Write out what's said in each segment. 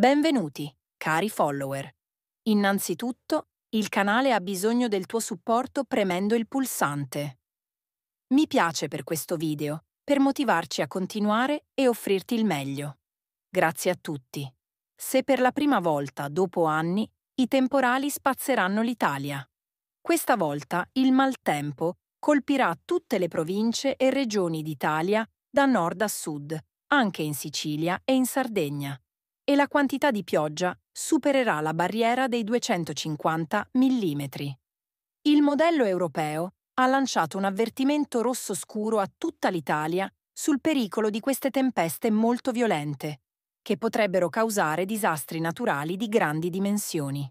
Benvenuti, cari follower. Innanzitutto, il canale ha bisogno del tuo supporto premendo il pulsante. Mi piace per questo video, per motivarci a continuare e offrirti il meglio. Grazie a tutti. Se per la prima volta, dopo anni, i temporali spazzeranno l'Italia. Questa volta il maltempo colpirà tutte le province e regioni d'Italia da nord a sud, anche in Sicilia e in Sardegna e la quantità di pioggia supererà la barriera dei 250 mm. Il modello europeo ha lanciato un avvertimento rosso scuro a tutta l'Italia sul pericolo di queste tempeste molto violente, che potrebbero causare disastri naturali di grandi dimensioni.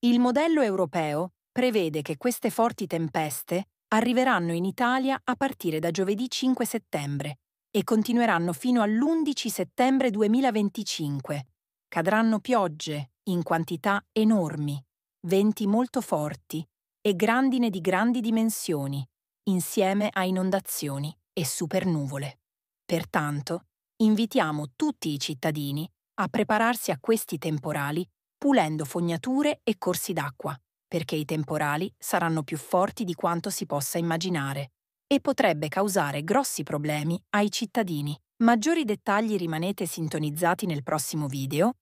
Il modello europeo prevede che queste forti tempeste arriveranno in Italia a partire da giovedì 5 settembre e continueranno fino all'11 settembre 2025. Cadranno piogge in quantità enormi, venti molto forti e grandine di grandi dimensioni, insieme a inondazioni e supernuvole. Pertanto, invitiamo tutti i cittadini a prepararsi a questi temporali pulendo fognature e corsi d'acqua, perché i temporali saranno più forti di quanto si possa immaginare e potrebbe causare grossi problemi ai cittadini. Maggiori dettagli rimanete sintonizzati nel prossimo video